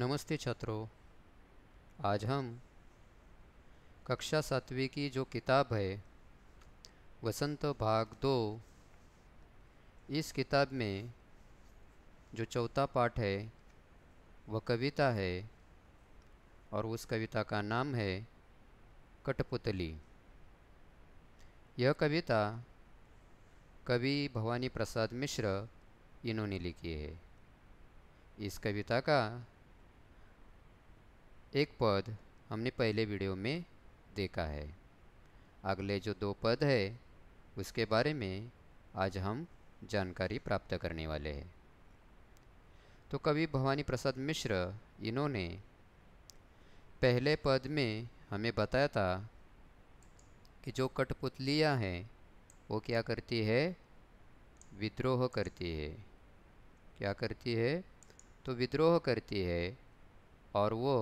नमस्ते छात्रों आज हम कक्षा सातवीं की जो किताब है वसंत भाग दो इस किताब में जो चौथा पाठ है वह कविता है और उस कविता का नाम है कठपुतली यह कविता कवि भवानी प्रसाद मिश्र इन्होंने लिखी है इस कविता का एक पद हमने पहले वीडियो में देखा है अगले जो दो पद है उसके बारे में आज हम जानकारी प्राप्त करने वाले हैं तो कवि भवानी प्रसाद मिश्र इन्होंने पहले पद में हमें बताया था कि जो कठपुतलियाँ हैं वो क्या करती है विद्रोह करती है क्या करती है तो विद्रोह करती है और वो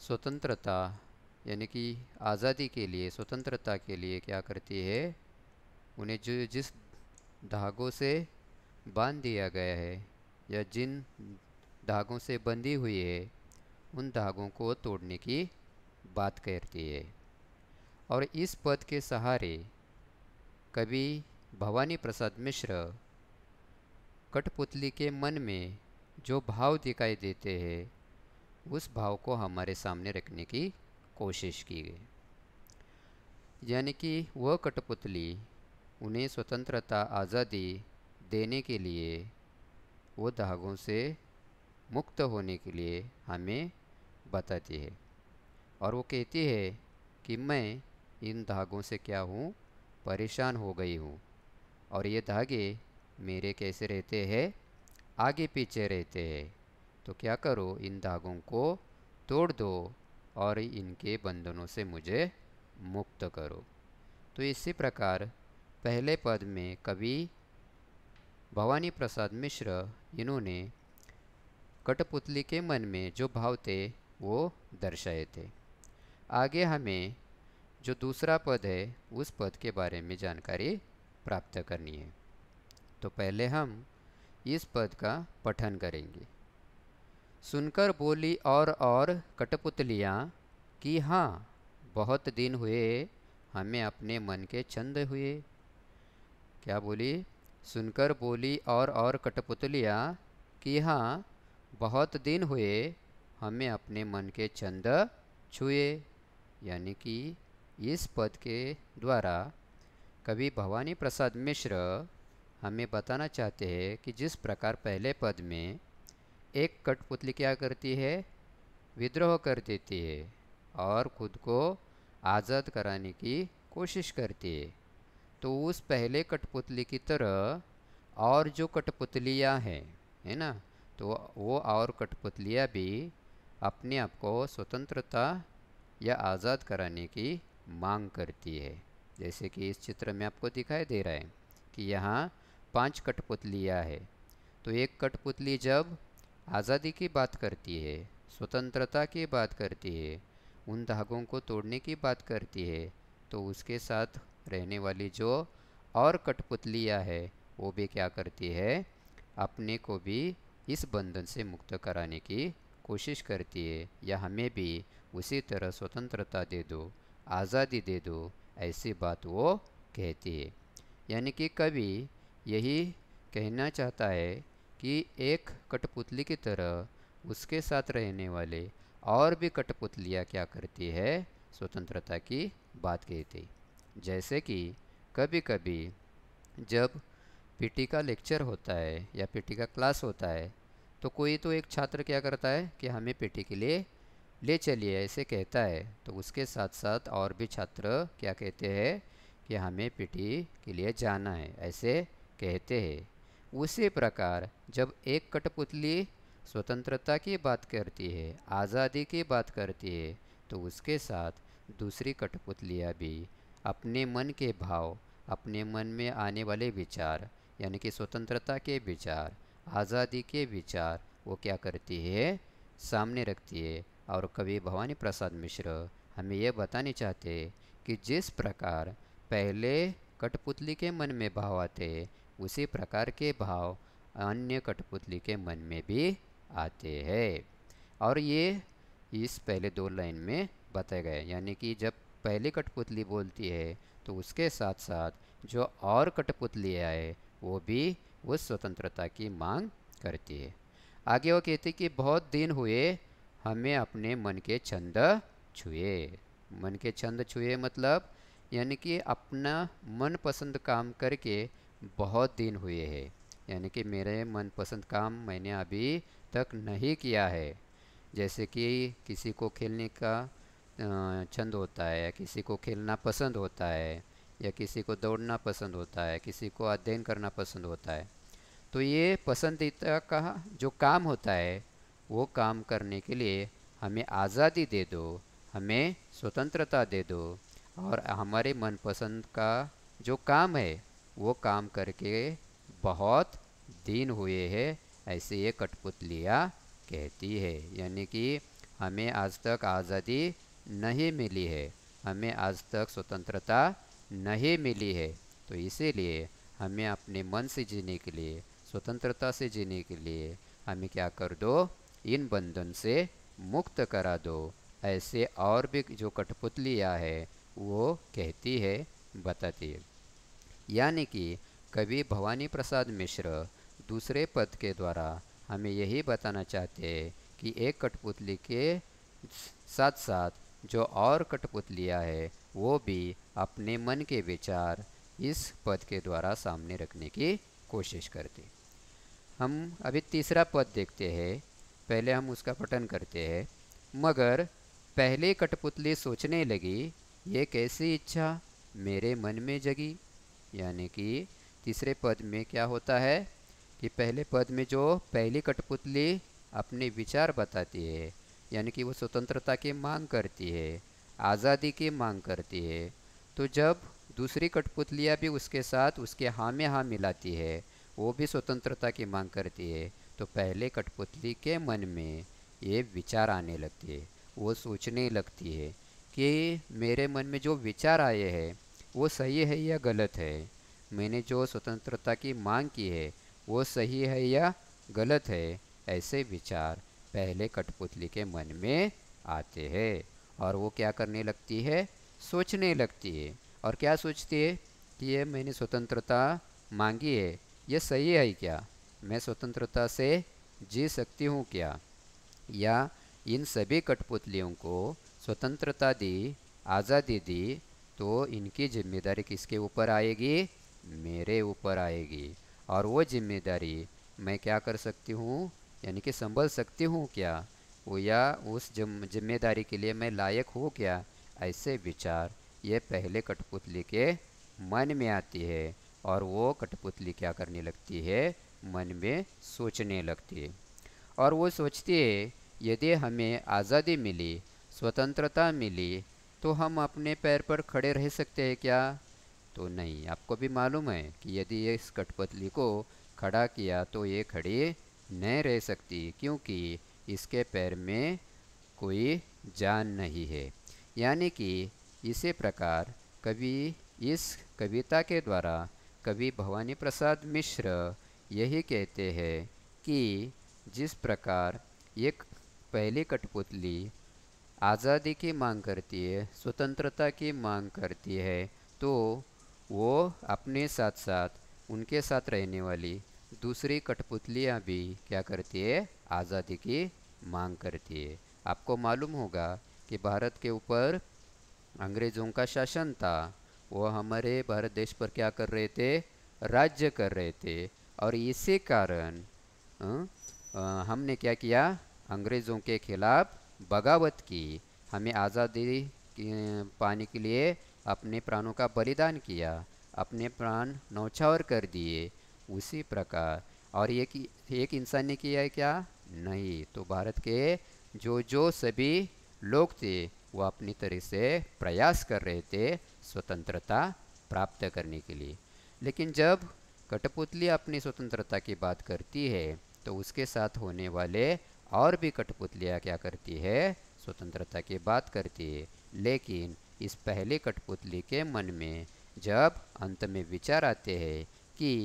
स्वतंत्रता यानी कि आज़ादी के लिए स्वतंत्रता के लिए क्या करती है उन्हें जो जिस धागों से बांध दिया गया है या जिन धागों से बंधी हुई है उन धागों को तोड़ने की बात करती है और इस पद के सहारे कवि भवानी प्रसाद मिश्र कठपुतली के मन में जो भाव दिखाई देते हैं उस भाव को हमारे सामने रखने की कोशिश की गई यानी कि वह कठपुतली उन्हें स्वतंत्रता आज़ादी देने के लिए वो धागों से मुक्त होने के लिए हमें बताती है और वो कहती है कि मैं इन धागों से क्या हूँ परेशान हो गई हूँ और ये धागे मेरे कैसे रहते हैं आगे पीछे रहते हैं तो क्या करो इन धागों को तोड़ दो और इनके बंधनों से मुझे मुक्त करो तो इसी प्रकार पहले पद में कवि भवानी प्रसाद मिश्र इन्होंने कठपुतली के मन में जो भाव थे वो दर्शाए थे आगे हमें जो दूसरा पद है उस पद के बारे में जानकारी प्राप्त करनी है तो पहले हम इस पद का पठन करेंगे सुनकर बोली और और कटपुतलियाँ कि हाँ बहुत दिन हुए हमें अपने मन के छंद हुए क्या बोली सुनकर बोली और और कटपुतलियाँ कि हाँ बहुत दिन हुए हमें अपने मन के छंद छुए यानी कि इस पद के द्वारा कवि भवानी प्रसाद मिश्र हमें बताना चाहते हैं कि जिस प्रकार पहले पद में एक कठपुतली क्या करती है विद्रोह कर देती है और खुद को आज़ाद कराने की कोशिश करती है तो उस पहले कठपुतली की तरह और जो कठपुतलियाँ हैं है ना तो वो और कठपुतलियाँ भी अपने आप को स्वतंत्रता या आज़ाद कराने की मांग करती है जैसे कि इस चित्र में आपको दिखाई दे रहा है कि यहाँ पांच कठपुतलियाँ है तो एक कठपुतली जब आज़ादी की बात करती है स्वतंत्रता की बात करती है उन धागों को तोड़ने की बात करती है तो उसके साथ रहने वाली जो और कठपुतलियाँ है वो भी क्या करती है अपने को भी इस बंधन से मुक्त कराने की कोशिश करती है या हमें भी उसी तरह स्वतंत्रता दे दो आज़ादी दे दो ऐसी बात वो कहती है यानी कि कभी यही कहना चाहता है कि एक कठपुतली की तरह उसके साथ रहने वाले और भी कठपुतलियाँ क्या करती है स्वतंत्रता की बात कहती जैसे कि कभी कभी जब पीटी का लेक्चर होता है या पीटी का क्लास होता है तो कोई तो एक छात्र क्या करता है कि हमें पीटी के लिए ले चलिए ऐसे कहता है तो उसके साथ साथ और भी छात्र क्या कहते हैं कि हमें पीटी के लिए जाना है ऐसे कहते हैं उसी प्रकार जब एक कठपुतली स्वतंत्रता की बात करती है आज़ादी की बात करती है तो उसके साथ दूसरी कठपुतलियाँ भी अपने मन के भाव अपने मन में आने वाले विचार यानी कि स्वतंत्रता के विचार आज़ादी के विचार वो क्या करती है सामने रखती है और कवि भवानी प्रसाद मिश्र हमें यह बताने चाहते कि जिस प्रकार पहले कठपुतली के मन में भाव आते उसी प्रकार के भाव अन्य कठपुतली के मन में भी आते हैं और ये इस पहले दो लाइन में बताए गए यानी कि जब पहली कठपुतली बोलती है तो उसके साथ साथ जो और कठपुतली आए वो भी उस स्वतंत्रता की मांग करती है आगे वो कहती कि बहुत दिन हुए हमें अपने मन के छंद छुए मन के छंद छुए मतलब यानी कि अपना मनपसंद काम करके बहुत दिन हुए हैं यानी कि मेरे मनपसंद काम मैंने अभी तक नहीं किया है जैसे कि किसी को खेलने का छंद होता है या किसी को खेलना पसंद होता है या किसी को दौड़ना पसंद होता है किसी को अध्ययन करना पसंद होता है तो ये पसंदीदा का जो काम होता है वो काम करने के लिए हमें आज़ादी दे दो हमें स्वतंत्रता दे दो और हमारे मनपसंद का जो काम है वो काम करके बहुत दिन हुए हैं ऐसे ये कठपुतलियाँ कहती है यानी कि हमें आज तक आज़ादी नहीं मिली है हमें आज तक स्वतंत्रता नहीं मिली है तो इसीलिए हमें अपने मन से जीने के लिए स्वतंत्रता से जीने के लिए हमें क्या कर दो इन बंधन से मुक्त करा दो ऐसे और भी जो कठपुतलियाँ है वो कहती है बताती है यानी कि कवि भवानी प्रसाद मिश्र दूसरे पद के द्वारा हमें यही बताना चाहते हैं कि एक कठपुतली के साथ साथ जो और कठपुतलियाँ है वो भी अपने मन के विचार इस पद के द्वारा सामने रखने की कोशिश करते हम अभी तीसरा पद देखते हैं पहले हम उसका पठन करते हैं मगर पहले कठपुतली सोचने लगी ये कैसी इच्छा मेरे मन में जगी यानी कि तीसरे पद में क्या होता है कि पहले पद में जो पहली कठपुतली अपने विचार बताती है यानी कि वो स्वतंत्रता की मांग करती है आज़ादी की मांग करती है तो जब दूसरी कठपुतलियाँ भी उसके साथ उसके हाँ में हाँ मिलाती है वो भी स्वतंत्रता की मांग करती है तो पहले कठपुतली के मन में ये विचार आने लगती है वो सोचने लगती है कि मेरे मन में जो विचार आए हैं वो सही है या गलत है मैंने जो स्वतंत्रता की मांग की है वो सही है या गलत है ऐसे विचार पहले कठपुतली के मन में आते हैं और वो क्या करने लगती है सोचने लगती है और क्या सोचती है कि ये मैंने स्वतंत्रता मांगी है ये सही है क्या मैं स्वतंत्रता से जी सकती हूँ क्या या इन सभी कठपुतलियों को स्वतंत्रता दी आज़ादी दी तो इनकी जिम्मेदारी किसके ऊपर आएगी मेरे ऊपर आएगी और वो जिम्मेदारी मैं क्या कर सकती हूँ यानी कि संभल सकती हूँ क्या वो या उस जिम्मेदारी के लिए मैं लायक हूँ क्या ऐसे विचार ये पहले कठपुतली के मन में आती है और वो कठपुतली क्या करने लगती है मन में सोचने लगती है और वो सोचती है यदि हमें आज़ादी मिली स्वतंत्रता मिली तो हम अपने पैर पर खड़े रह सकते हैं क्या तो नहीं आपको भी मालूम है कि यदि इस कठपुतली को खड़ा किया तो ये खड़ी नहीं रह सकती क्योंकि इसके पैर में कोई जान नहीं है यानी कि इसी प्रकार कवि इस कविता के द्वारा कवि भवानी प्रसाद मिश्र यही कहते हैं कि जिस प्रकार एक पहली कठपुतली आज़ादी की मांग करती है स्वतंत्रता की मांग करती है तो वो अपने साथ साथ उनके साथ रहने वाली दूसरी कठपुतलियाँ भी क्या करती है आज़ादी की मांग करती है आपको मालूम होगा कि भारत के ऊपर अंग्रेज़ों का शासन था वो हमारे भारत देश पर क्या कर रहे थे राज्य कर रहे थे और इसी कारण आ, अं, आ, अं, हमने क्या किया अंग्रेज़ों के खिलाफ़ बगावत की हमें आज़ादी पाने के लिए अपने प्राणों का बलिदान किया अपने प्राण नौछावर कर दिए उसी प्रकार और एक एक इंसान ने किया है क्या नहीं तो भारत के जो जो सभी लोग थे वो अपनी तरह से प्रयास कर रहे थे स्वतंत्रता प्राप्त करने के लिए लेकिन जब कठपुतली अपनी स्वतंत्रता की बात करती है तो उसके साथ होने वाले और भी कठपुतलियाँ क्या करती है स्वतंत्रता की बात करती है लेकिन इस पहली कठपुतली के मन में जब अंत में विचार आते हैं कि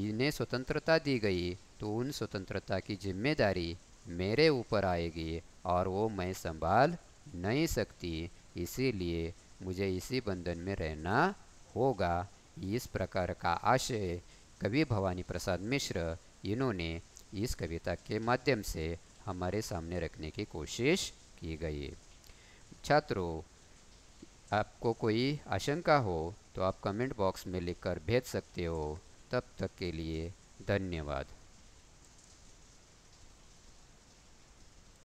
इन्हें स्वतंत्रता दी गई तो उन स्वतंत्रता की जिम्मेदारी मेरे ऊपर आएगी और वो मैं संभाल नहीं सकती इसीलिए मुझे इसी बंधन में रहना होगा इस प्रकार का आशय कवि भवानी प्रसाद मिश्र इन्होंने इस कविता के माध्यम से हमारे सामने रखने की कोशिश की गई है छात्रों आपको कोई आशंका हो तो आप कमेंट बॉक्स में लिखकर भेज सकते हो तब तक के लिए धन्यवाद